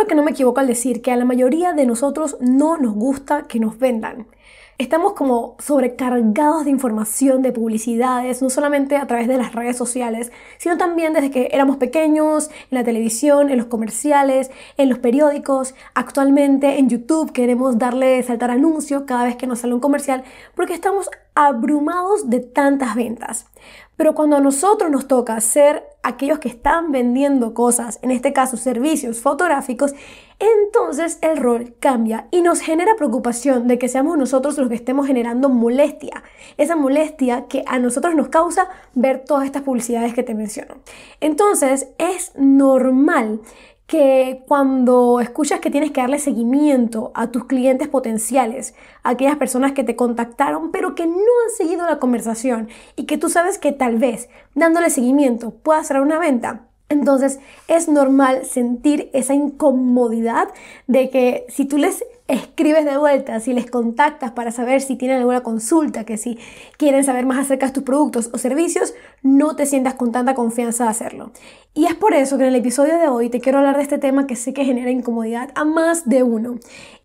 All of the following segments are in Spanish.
Creo que no me equivoco al decir que a la mayoría de nosotros no nos gusta que nos vendan. Estamos como sobrecargados de información, de publicidades, no solamente a través de las redes sociales, sino también desde que éramos pequeños, en la televisión, en los comerciales, en los periódicos. Actualmente en YouTube queremos darle saltar anuncio cada vez que nos sale un comercial porque estamos abrumados de tantas ventas. Pero cuando a nosotros nos toca ser aquellos que están vendiendo cosas, en este caso servicios fotográficos, entonces el rol cambia y nos genera preocupación de que seamos nosotros los que estemos generando molestia, esa molestia que a nosotros nos causa ver todas estas publicidades que te menciono. Entonces es normal que cuando escuchas que tienes que darle seguimiento a tus clientes potenciales, a aquellas personas que te contactaron pero que no han seguido la conversación y que tú sabes que tal vez dándole seguimiento pueda cerrar una venta, entonces es normal sentir esa incomodidad de que si tú les escribes de vuelta, si les contactas para saber si tienen alguna consulta, que si quieren saber más acerca de tus productos o servicios, no te sientas con tanta confianza de hacerlo. Y es por eso que en el episodio de hoy te quiero hablar de este tema que sé que genera incomodidad a más de uno.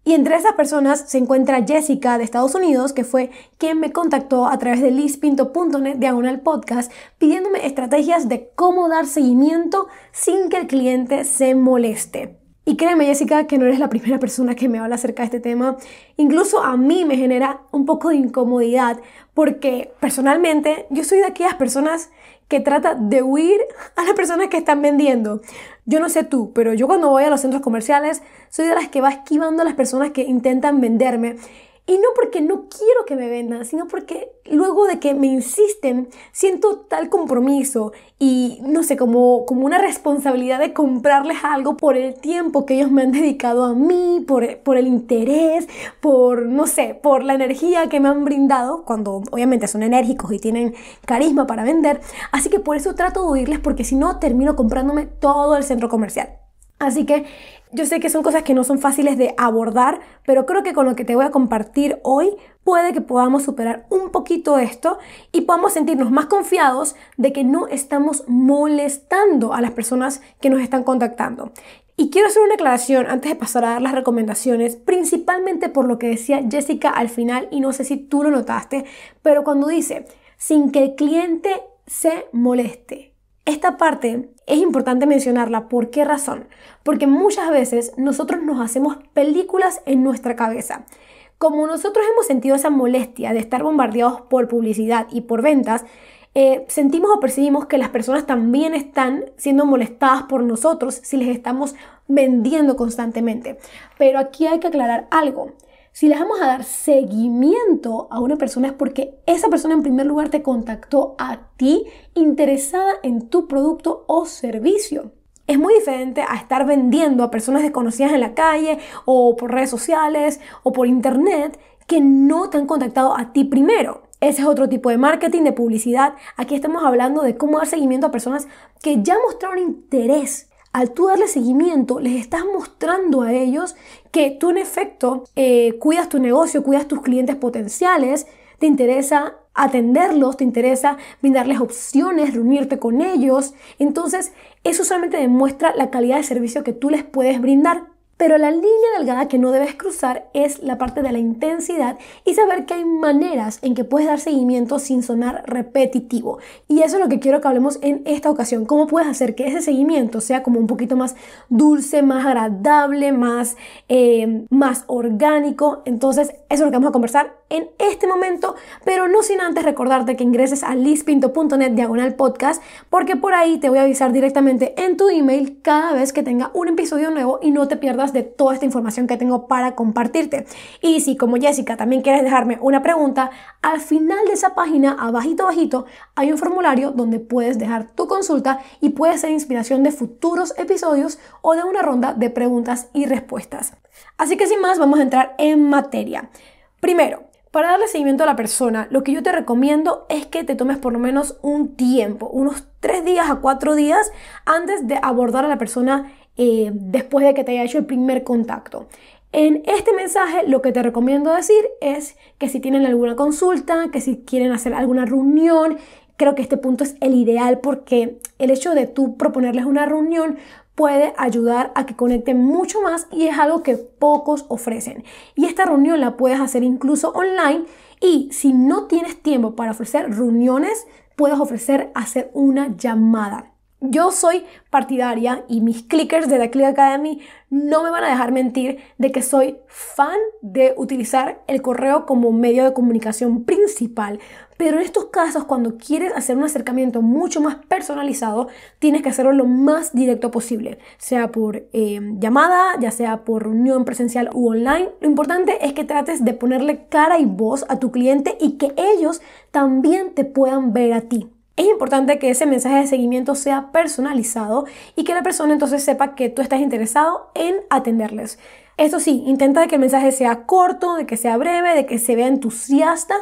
Y entre esas personas se encuentra Jessica de Estados Unidos, que fue quien me contactó a través de lispinto.net diagonal podcast, pidiéndome estrategias de cómo dar seguimiento sin que el cliente se moleste. Y créeme, Jessica, que no eres la primera persona que me habla acerca de este tema. Incluso a mí me genera un poco de incomodidad porque personalmente yo soy de aquellas personas que trata de huir a las personas que están vendiendo. Yo no sé tú, pero yo cuando voy a los centros comerciales soy de las que va esquivando a las personas que intentan venderme y no porque no quiero que me vendan, sino porque luego de que me insisten, siento tal compromiso y no sé, como, como una responsabilidad de comprarles algo por el tiempo que ellos me han dedicado a mí, por, por el interés, por, no sé, por la energía que me han brindado, cuando obviamente son enérgicos y tienen carisma para vender. Así que por eso trato de oírles porque si no, termino comprándome todo el centro comercial. Así que yo sé que son cosas que no son fáciles de abordar, pero creo que con lo que te voy a compartir hoy puede que podamos superar un poquito esto y podamos sentirnos más confiados de que no estamos molestando a las personas que nos están contactando. Y quiero hacer una aclaración antes de pasar a dar las recomendaciones, principalmente por lo que decía Jessica al final, y no sé si tú lo notaste, pero cuando dice, sin que el cliente se moleste. Esta parte es importante mencionarla. ¿Por qué razón? Porque muchas veces nosotros nos hacemos películas en nuestra cabeza. Como nosotros hemos sentido esa molestia de estar bombardeados por publicidad y por ventas, eh, sentimos o percibimos que las personas también están siendo molestadas por nosotros si les estamos vendiendo constantemente. Pero aquí hay que aclarar algo. Si les vamos a dar seguimiento a una persona es porque esa persona en primer lugar te contactó a ti interesada en tu producto o servicio. Es muy diferente a estar vendiendo a personas desconocidas en la calle o por redes sociales o por internet que no te han contactado a ti primero. Ese es otro tipo de marketing, de publicidad. Aquí estamos hablando de cómo dar seguimiento a personas que ya mostraron interés al tú darle seguimiento, les estás mostrando a ellos que tú en efecto eh, cuidas tu negocio, cuidas tus clientes potenciales, te interesa atenderlos, te interesa brindarles opciones, reunirte con ellos. Entonces, eso solamente demuestra la calidad de servicio que tú les puedes brindar pero la línea delgada que no debes cruzar es la parte de la intensidad y saber que hay maneras en que puedes dar seguimiento sin sonar repetitivo. Y eso es lo que quiero que hablemos en esta ocasión. ¿Cómo puedes hacer que ese seguimiento sea como un poquito más dulce, más agradable, más, eh, más orgánico? Entonces, eso es lo que vamos a conversar en este momento, pero no sin antes recordarte que ingreses a lispinto.net diagonal podcast, porque por ahí te voy a avisar directamente en tu email cada vez que tenga un episodio nuevo y no te pierdas de toda esta información que tengo para compartirte. Y si como Jessica también quieres dejarme una pregunta, al final de esa página, abajito abajito, hay un formulario donde puedes dejar tu consulta y puede ser inspiración de futuros episodios o de una ronda de preguntas y respuestas. Así que sin más, vamos a entrar en materia. Primero, para darle seguimiento a la persona, lo que yo te recomiendo es que te tomes por lo menos un tiempo, unos tres días a cuatro días antes de abordar a la persona eh, después de que te haya hecho el primer contacto. En este mensaje lo que te recomiendo decir es que si tienen alguna consulta, que si quieren hacer alguna reunión, creo que este punto es el ideal porque el hecho de tú proponerles una reunión puede ayudar a que conecten mucho más y es algo que pocos ofrecen. Y esta reunión la puedes hacer incluso online y si no tienes tiempo para ofrecer reuniones, puedes ofrecer hacer una llamada. Yo soy partidaria y mis clickers de The Click Academy no me van a dejar mentir de que soy fan de utilizar el correo como medio de comunicación principal. Pero en estos casos, cuando quieres hacer un acercamiento mucho más personalizado, tienes que hacerlo lo más directo posible, sea por eh, llamada, ya sea por reunión presencial u online. Lo importante es que trates de ponerle cara y voz a tu cliente y que ellos también te puedan ver a ti. Es importante que ese mensaje de seguimiento sea personalizado y que la persona entonces sepa que tú estás interesado en atenderles. Eso sí, intenta que el mensaje sea corto, de que sea breve, de que se vea entusiasta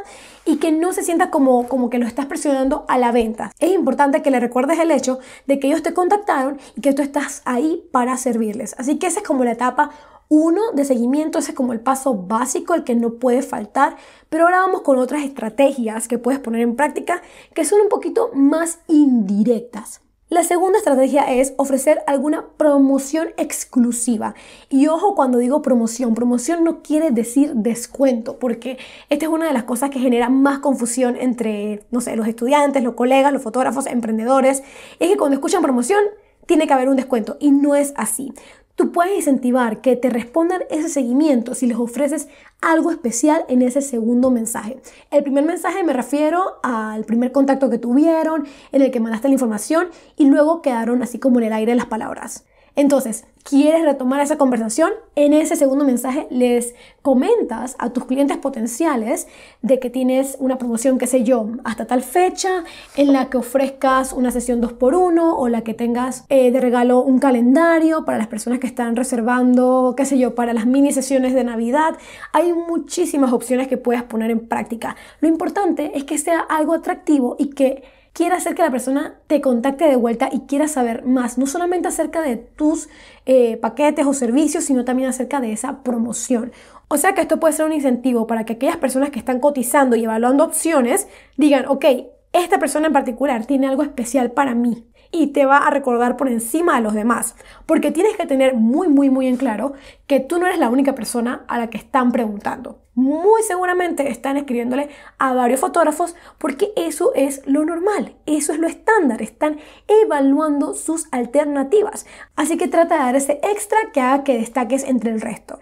y que no se sienta como, como que lo estás presionando a la venta. Es importante que le recuerdes el hecho de que ellos te contactaron y que tú estás ahí para servirles. Así que esa es como la etapa uno de seguimiento, ese es como el paso básico, el que no puede faltar, pero ahora vamos con otras estrategias que puedes poner en práctica que son un poquito más indirectas. La segunda estrategia es ofrecer alguna promoción exclusiva. Y ojo cuando digo promoción, promoción no quiere decir descuento, porque esta es una de las cosas que genera más confusión entre, no sé, los estudiantes, los colegas, los fotógrafos, emprendedores. Es que cuando escuchan promoción, tiene que haber un descuento y no es así. Tú puedes incentivar que te respondan ese seguimiento si les ofreces algo especial en ese segundo mensaje. El primer mensaje me refiero al primer contacto que tuvieron, en el que mandaste la información y luego quedaron así como en el aire las palabras. Entonces, ¿quieres retomar esa conversación? En ese segundo mensaje les comentas a tus clientes potenciales de que tienes una promoción, qué sé yo, hasta tal fecha, en la que ofrezcas una sesión 2x1 o la que tengas eh, de regalo un calendario para las personas que están reservando, qué sé yo, para las mini sesiones de Navidad. Hay muchísimas opciones que puedes poner en práctica. Lo importante es que sea algo atractivo y que quiera hacer que la persona te contacte de vuelta y quiera saber más, no solamente acerca de tus eh, paquetes o servicios, sino también acerca de esa promoción. O sea que esto puede ser un incentivo para que aquellas personas que están cotizando y evaluando opciones digan, ok, esta persona en particular tiene algo especial para mí y te va a recordar por encima de los demás. Porque tienes que tener muy, muy, muy en claro que tú no eres la única persona a la que están preguntando. Muy seguramente están escribiéndole a varios fotógrafos porque eso es lo normal, eso es lo estándar, están evaluando sus alternativas. Así que trata de dar ese extra que haga que destaques entre el resto.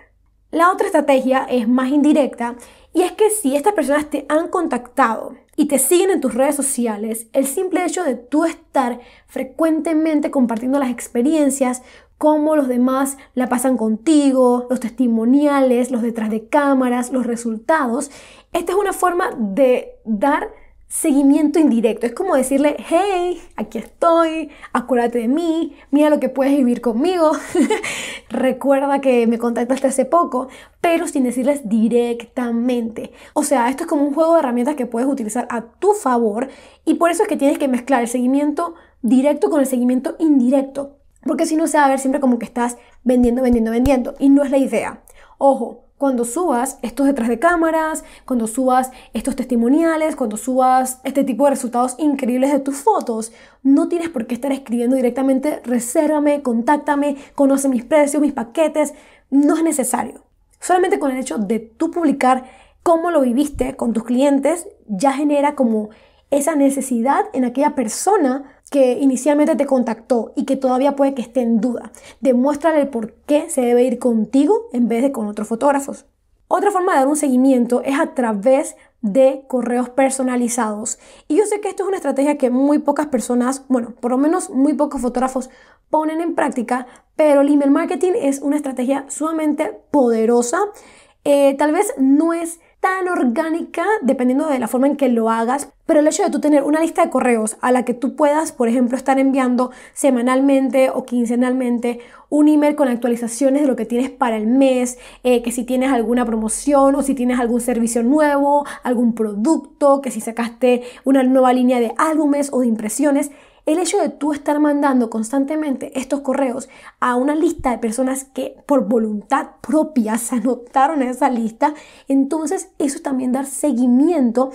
La otra estrategia es más indirecta y es que si estas personas te han contactado y te siguen en tus redes sociales, el simple hecho de tú estar frecuentemente compartiendo las experiencias, cómo los demás la pasan contigo, los testimoniales, los detrás de cámaras, los resultados, esta es una forma de dar seguimiento indirecto. Es como decirle, hey, aquí estoy, acuérdate de mí, mira lo que puedes vivir conmigo, recuerda que me contactaste hace poco, pero sin decirles directamente. O sea, esto es como un juego de herramientas que puedes utilizar a tu favor y por eso es que tienes que mezclar el seguimiento directo con el seguimiento indirecto. Porque si no se va a ver siempre como que estás vendiendo, vendiendo, vendiendo. Y no es la idea. Ojo, cuando subas estos detrás de cámaras, cuando subas estos testimoniales, cuando subas este tipo de resultados increíbles de tus fotos, no tienes por qué estar escribiendo directamente, resérvame, contáctame, conoce mis precios, mis paquetes. No es necesario. Solamente con el hecho de tú publicar cómo lo viviste con tus clientes, ya genera como esa necesidad en aquella persona que inicialmente te contactó y que todavía puede que esté en duda. Demuéstrale el por qué se debe ir contigo en vez de con otros fotógrafos. Otra forma de dar un seguimiento es a través de correos personalizados. Y yo sé que esto es una estrategia que muy pocas personas, bueno, por lo menos muy pocos fotógrafos ponen en práctica, pero el email marketing es una estrategia sumamente poderosa. Eh, tal vez no es tan orgánica dependiendo de la forma en que lo hagas, pero el hecho de tú tener una lista de correos a la que tú puedas, por ejemplo, estar enviando semanalmente o quincenalmente un email con actualizaciones de lo que tienes para el mes, eh, que si tienes alguna promoción o si tienes algún servicio nuevo, algún producto, que si sacaste una nueva línea de álbumes o de impresiones, el hecho de tú estar mandando constantemente estos correos a una lista de personas que por voluntad propia se anotaron en esa lista, entonces eso es también dar seguimiento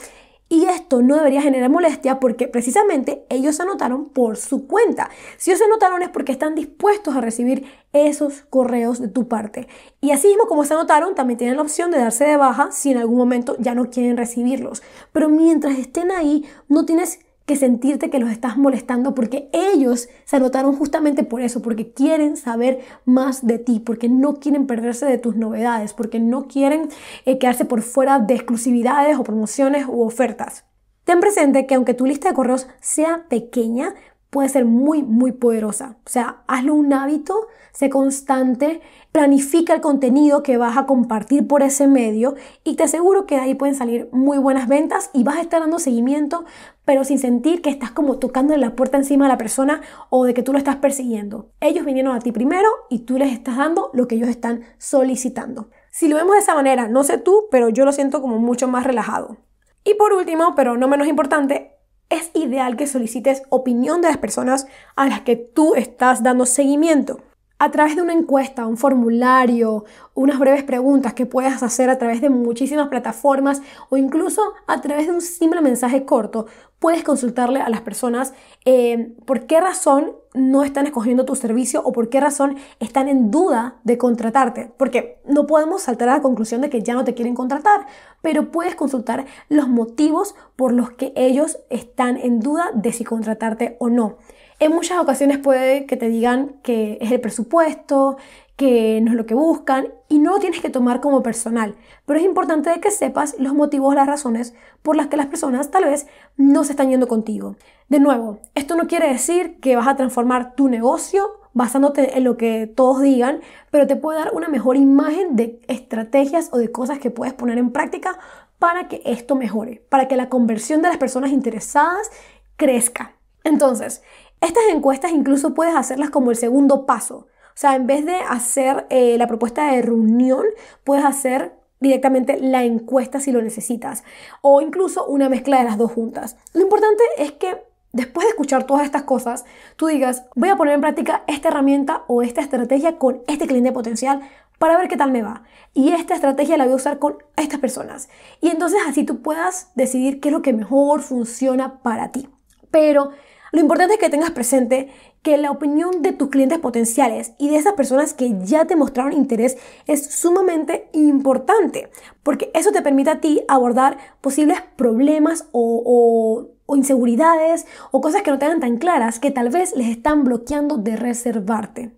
y esto no debería generar molestia porque precisamente ellos se anotaron por su cuenta. Si ellos se anotaron es porque están dispuestos a recibir esos correos de tu parte. Y así mismo como se anotaron, también tienen la opción de darse de baja si en algún momento ya no quieren recibirlos. Pero mientras estén ahí, no tienes que sentirte que los estás molestando porque ellos se anotaron justamente por eso, porque quieren saber más de ti, porque no quieren perderse de tus novedades, porque no quieren eh, quedarse por fuera de exclusividades o promociones u ofertas. Ten presente que aunque tu lista de correos sea pequeña, puede ser muy, muy poderosa. O sea, hazlo un hábito, sé constante, planifica el contenido que vas a compartir por ese medio y te aseguro que de ahí pueden salir muy buenas ventas y vas a estar dando seguimiento pero sin sentir que estás como tocando la puerta encima de la persona o de que tú lo estás persiguiendo. Ellos vinieron a ti primero y tú les estás dando lo que ellos están solicitando. Si lo vemos de esa manera, no sé tú, pero yo lo siento como mucho más relajado. Y por último, pero no menos importante, es ideal que solicites opinión de las personas a las que tú estás dando seguimiento a través de una encuesta, un formulario, unas breves preguntas que puedas hacer a través de muchísimas plataformas o incluso a través de un simple mensaje corto, puedes consultarle a las personas eh, por qué razón no están escogiendo tu servicio o por qué razón están en duda de contratarte. Porque no podemos saltar a la conclusión de que ya no te quieren contratar, pero puedes consultar los motivos por los que ellos están en duda de si contratarte o no. En muchas ocasiones puede que te digan que es el presupuesto, que no es lo que buscan y no lo tienes que tomar como personal. Pero es importante que sepas los motivos, las razones por las que las personas tal vez no se están yendo contigo. De nuevo, esto no quiere decir que vas a transformar tu negocio basándote en lo que todos digan, pero te puede dar una mejor imagen de estrategias o de cosas que puedes poner en práctica para que esto mejore, para que la conversión de las personas interesadas crezca. Entonces, estas encuestas incluso puedes hacerlas como el segundo paso. O sea, en vez de hacer eh, la propuesta de reunión, puedes hacer directamente la encuesta si lo necesitas. O incluso una mezcla de las dos juntas. Lo importante es que después de escuchar todas estas cosas, tú digas, voy a poner en práctica esta herramienta o esta estrategia con este cliente potencial para ver qué tal me va. Y esta estrategia la voy a usar con estas personas. Y entonces así tú puedas decidir qué es lo que mejor funciona para ti. Pero lo importante es que tengas presente que la opinión de tus clientes potenciales y de esas personas que ya te mostraron interés es sumamente importante, porque eso te permite a ti abordar posibles problemas o, inseguridades o cosas que no te tan claras que tal vez les están bloqueando de reservarte.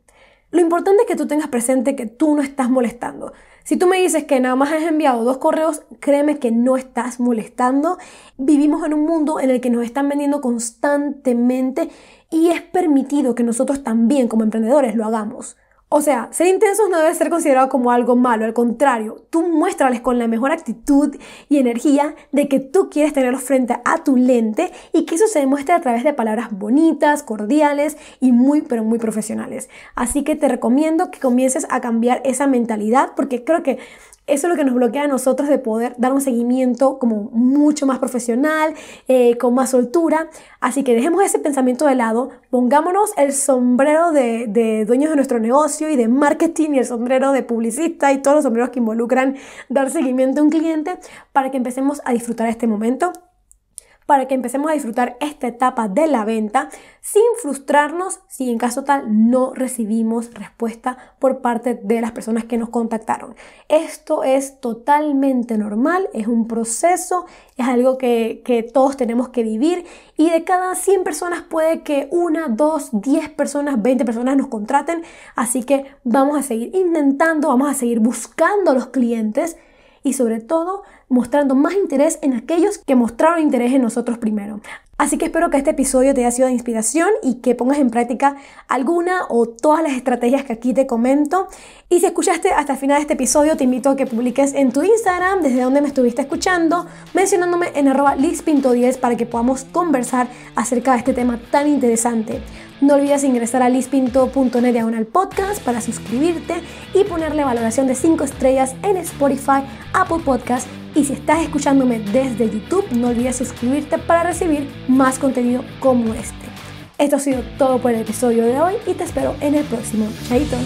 Lo importante es que tú tengas presente que tú no estás molestando, si tú me dices que nada más has enviado dos correos, créeme que no estás molestando. Vivimos en un mundo en el que nos están vendiendo constantemente y es permitido que nosotros también como emprendedores lo hagamos. O sea, ser intensos no debe ser considerado como algo malo, al contrario, tú muéstrales con la mejor actitud y energía de que tú quieres tenerlos frente a tu lente y que eso se demuestre a través de palabras bonitas, cordiales y muy, pero muy profesionales. Así que te recomiendo que comiences a cambiar esa mentalidad porque creo que eso es lo que nos bloquea a nosotros de poder dar un seguimiento como mucho más profesional, eh, con más soltura. Así que dejemos ese pensamiento de lado, pongámonos el sombrero de, de, dueños de nuestro negocio y de marketing y el sombrero de publicista y todos los sombreros que involucran dar seguimiento a un cliente para que empecemos a disfrutar este momento para que empecemos a disfrutar esta etapa de la venta sin frustrarnos si en caso tal no recibimos respuesta por parte de las personas que nos contactaron. Esto es totalmente normal, es un proceso, es algo que, todos tenemos que vivir y de cada 100 personas puede que una, dos, 10 personas, 20 personas nos contraten, así que vamos a seguir intentando, vamos a seguir buscando a los clientes y sobre todo mostrando más interés en aquellos que mostraron interés en nosotros primero. Así que espero que este episodio te haya sido de inspiración y que pongas en práctica alguna o todas las estrategias que aquí te comento. Y si escuchaste hasta el final de este episodio, te invito a que publiques en tu Instagram desde donde me estuviste escuchando, mencionándome en arroba lispinto10 para que podamos conversar acerca de este tema tan interesante. No olvides ingresar a lispinto.net al podcast para suscribirte y ponerle valoración de 5 estrellas en Spotify, Apple Podcast y si estás escuchándome desde YouTube, no olvides suscribirte para recibir más contenido como este. Esto ha sido todo por el episodio de hoy y te espero en el próximo. Chaito.